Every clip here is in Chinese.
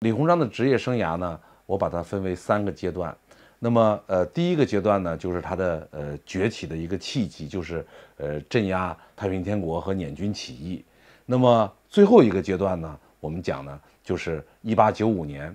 李鸿章的职业生涯呢，我把它分为三个阶段。那么，呃，第一个阶段呢，就是他的呃崛起的一个契机，就是呃镇压太平天国和捻军起义。那么最后一个阶段呢，我们讲呢，就是一八九五年，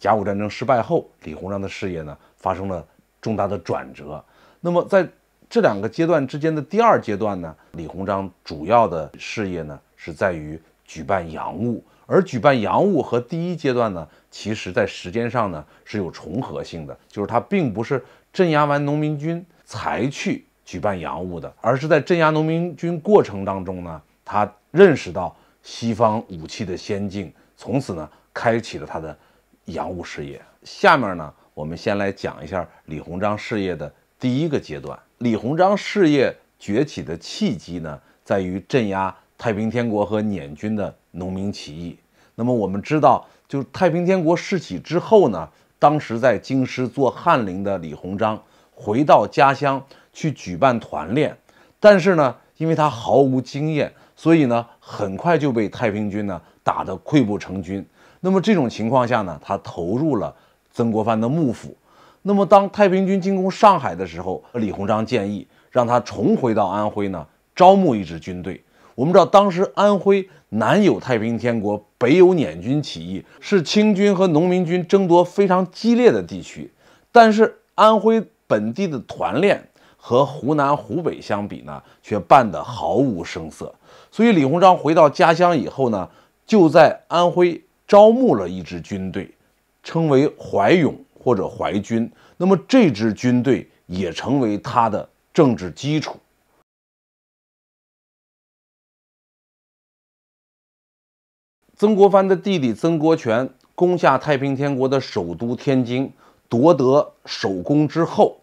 甲午战争失败后，李鸿章的事业呢发生了重大的转折。那么在这两个阶段之间的第二阶段呢，李鸿章主要的事业呢是在于举办洋务。而举办洋务和第一阶段呢，其实在时间上呢是有重合性的，就是他并不是镇压完农民军才去举办洋务的，而是在镇压农民军过程当中呢，他认识到西方武器的先进，从此呢，开启了他的洋务事业。下面呢，我们先来讲一下李鸿章事业的第一个阶段。李鸿章事业崛起的契机呢，在于镇压太平天国和捻军的农民起义。那么我们知道，就是太平天国事起之后呢，当时在京师做翰林的李鸿章回到家乡去举办团练，但是呢，因为他毫无经验，所以呢，很快就被太平军呢打得溃不成军。那么这种情况下呢，他投入了曾国藩的幕府。那么当太平军进攻上海的时候，李鸿章建议让他重回到安徽呢，招募一支军队。我们知道，当时安徽南有太平天国，北有捻军起义，是清军和农民军争夺非常激烈的地区。但是安徽本地的团练和湖南、湖北相比呢，却办得毫无声色。所以李鸿章回到家乡以后呢，就在安徽招募了一支军队，称为淮勇或者淮军。那么这支军队也成为他的政治基础。曾国藩的弟弟曾国荃攻下太平天国的首都天津，夺得首功之后，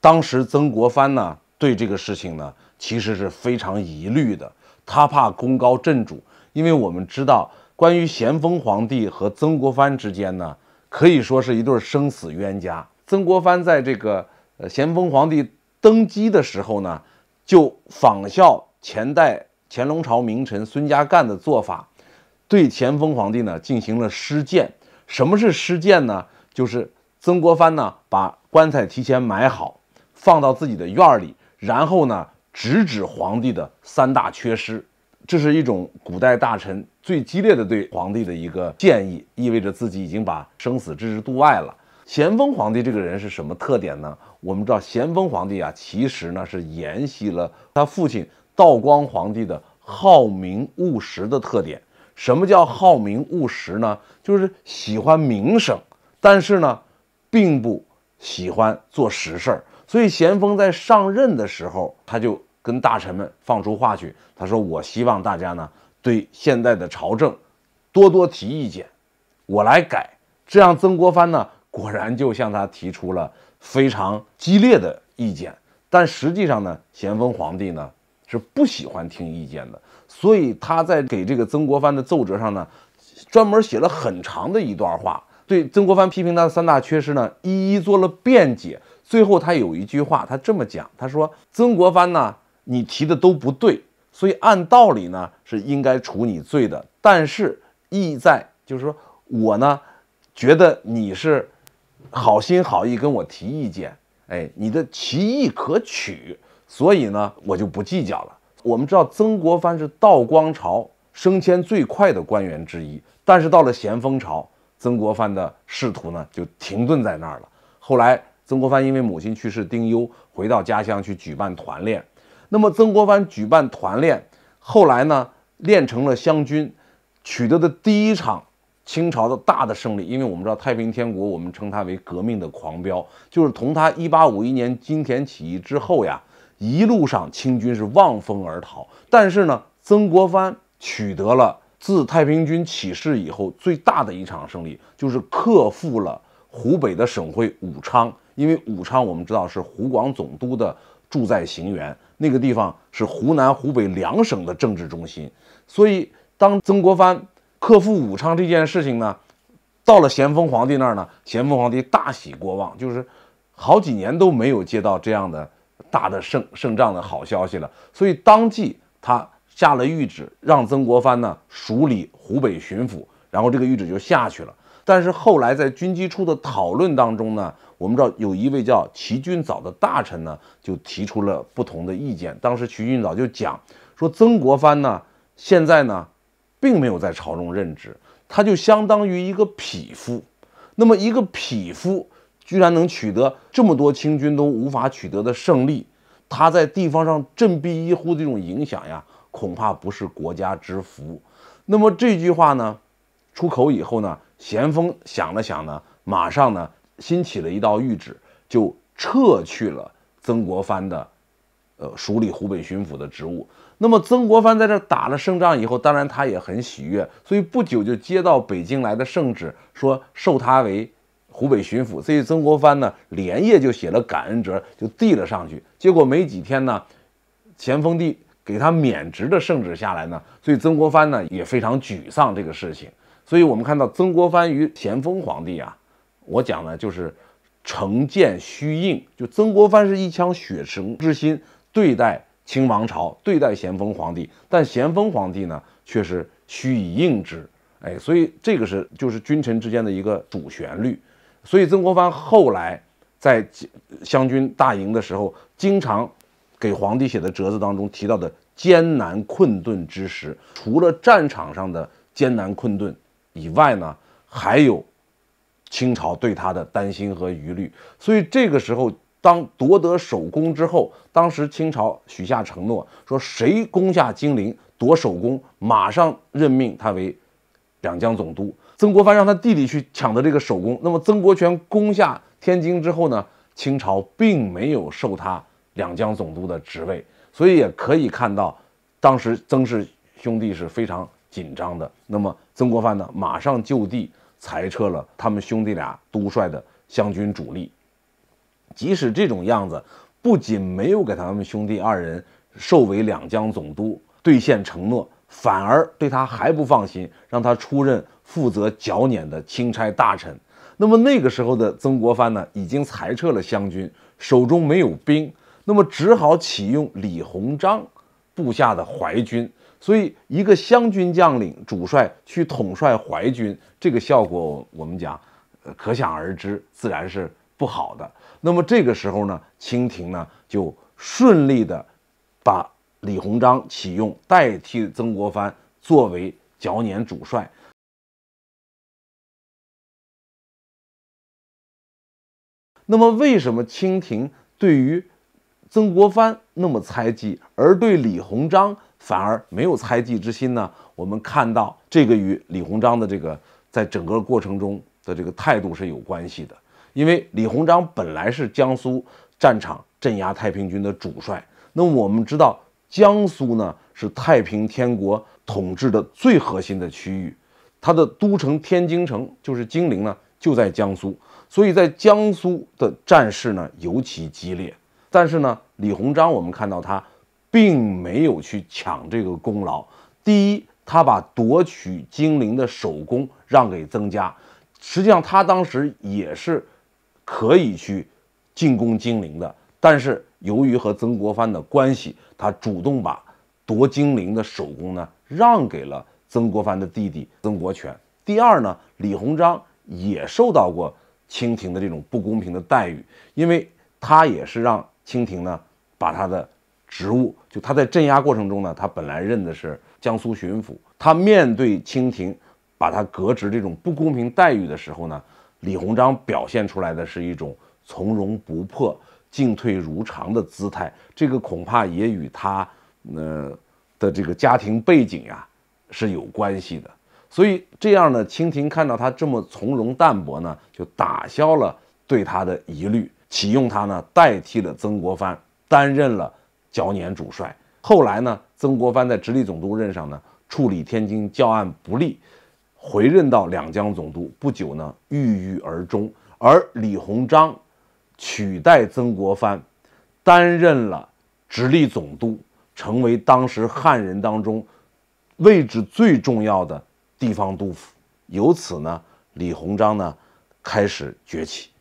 当时曾国藩呢对这个事情呢其实是非常疑虑的，他怕功高震主，因为我们知道关于咸丰皇帝和曾国藩之间呢，可以说是一对生死冤家。曾国藩在这个咸丰皇帝登基的时候呢，就仿效前代乾隆朝名臣孙家淦的做法。对咸丰皇帝呢进行了尸谏。什么是尸谏呢？就是曾国藩呢把棺材提前埋好，放到自己的院儿里，然后呢直指皇帝的三大缺失。这是一种古代大臣最激烈的对皇帝的一个建议，意味着自己已经把生死置之度外了。咸丰皇帝这个人是什么特点呢？我们知道，咸丰皇帝啊，其实呢是沿袭了他父亲道光皇帝的好名务实的特点。什么叫好名务实呢？就是喜欢名声，但是呢，并不喜欢做实事儿。所以咸丰在上任的时候，他就跟大臣们放出话去，他说：“我希望大家呢，对现在的朝政多多提意见，我来改。”这样，曾国藩呢，果然就向他提出了非常激烈的意见。但实际上呢，咸丰皇帝呢，是不喜欢听意见的。所以他在给这个曾国藩的奏折上呢，专门写了很长的一段话，对曾国藩批评他的三大缺失呢，一一做了辩解。最后他有一句话，他这么讲，他说：“曾国藩呢，你提的都不对，所以按道理呢是应该处你罪的，但是意在就是说我呢，觉得你是好心好意跟我提意见，哎，你的其意可取，所以呢我就不计较了。”我们知道曾国藩是道光朝升迁最快的官员之一，但是到了咸丰朝，曾国藩的仕途呢就停顿在那儿了。后来，曾国藩因为母亲去世丁忧，回到家乡去举办团练。那么，曾国藩举办团练，后来呢，练成了湘军，取得的第一场清朝的大的胜利。因为我们知道太平天国，我们称它为革命的狂飙，就是从他一八五一年金田起义之后呀。一路上，清军是望风而逃。但是呢，曾国藩取得了自太平军起事以后最大的一场胜利，就是克复了湖北的省会武昌。因为武昌我们知道是湖广总督的驻在行辕，那个地方是湖南、湖北两省的政治中心。所以，当曾国藩克复武昌这件事情呢，到了咸丰皇帝那儿呢，咸丰皇帝大喜过望，就是好几年都没有接到这样的。大的胜胜仗的好消息了，所以当即他下了谕旨，让曾国藩呢署理湖北巡抚，然后这个谕旨就下去了。但是后来在军机处的讨论当中呢，我们知道有一位叫齐君藻的大臣呢，就提出了不同的意见。当时齐君藻就讲说，曾国藩呢现在呢，并没有在朝中任职，他就相当于一个匹夫。那么一个匹夫。居然能取得这么多清军都无法取得的胜利，他在地方上振臂一呼的这种影响呀，恐怕不是国家之福。那么这句话呢，出口以后呢，咸丰想了想呢，马上呢新起了一道谕旨，就撤去了曾国藩的，呃，署理湖北巡抚的职务。那么曾国藩在这打了胜仗以后，当然他也很喜悦，所以不久就接到北京来的圣旨，说授他为。湖北巡抚，所以曾国藩呢连夜就写了感恩折，就递了上去。结果没几天呢，咸丰帝给他免职的圣旨下来呢，所以曾国藩呢也非常沮丧这个事情。所以我们看到曾国藩与咸丰皇帝啊，我讲呢就是成见虚应，就曾国藩是一腔血诚之心对待清王朝，对待咸丰皇帝，但咸丰皇帝呢却是虚以应之。哎，所以这个是就是君臣之间的一个主旋律。所以曾国藩后来在湘军大营的时候，经常给皇帝写的折子当中提到的艰难困顿之时，除了战场上的艰难困顿以外呢，还有清朝对他的担心和疑虑。所以这个时候，当夺得首功之后，当时清朝许下承诺，说谁攻下金陵夺首功，马上任命他为两江总督。曾国藩让他弟弟去抢的这个首功，那么曾国荃攻下天津之后呢？清朝并没有授他两江总督的职位，所以也可以看到，当时曾氏兄弟是非常紧张的。那么曾国藩呢，马上就地裁撤了他们兄弟俩督率的湘军主力。即使这种样子，不仅没有给他们兄弟二人授为两江总督，兑现承诺。反而对他还不放心，让他出任负责剿捻的钦差大臣。那么那个时候的曾国藩呢，已经裁撤了湘军，手中没有兵，那么只好启用李鸿章部下的淮军。所以一个湘军将领主帅去统帅淮军，这个效果我们讲，呃，可想而知，自然是不好的。那么这个时候呢，清廷呢就顺利的把。李鸿章启用代替曾国藩作为剿捻主帅。那么，为什么清廷对于曾国藩那么猜忌，而对李鸿章反而没有猜忌之心呢？我们看到这个与李鸿章的这个在整个过程中的这个态度是有关系的。因为李鸿章本来是江苏战场镇压太平军的主帅，那我们知道。江苏呢是太平天国统治的最核心的区域，它的都城天津城就是金陵呢就在江苏，所以在江苏的战事呢尤其激烈。但是呢，李鸿章我们看到他并没有去抢这个功劳。第一，他把夺取金陵的首功让给曾家。实际上，他当时也是可以去进攻金陵的，但是。由于和曾国藩的关系，他主动把夺金陵的手功呢让给了曾国藩的弟弟曾国荃。第二呢，李鸿章也受到过清廷的这种不公平的待遇，因为他也是让清廷呢把他的职务，就他在镇压过程中呢，他本来任的是江苏巡抚，他面对清廷把他革职这种不公平待遇的时候呢，李鸿章表现出来的是一种从容不迫。进退如常的姿态，这个恐怕也与他呃的这个家庭背景呀是有关系的。所以这样呢，清廷看到他这么从容淡泊呢，就打消了对他的疑虑，启用他呢，代替了曾国藩担任了剿捻主帅。后来呢，曾国藩在直隶总督任上呢，处理天津教案不利，回任到两江总督，不久呢，郁郁而终。而李鸿章。取代曾国藩，担任了直隶总督，成为当时汉人当中位置最重要的地方督府。由此呢，李鸿章呢开始崛起。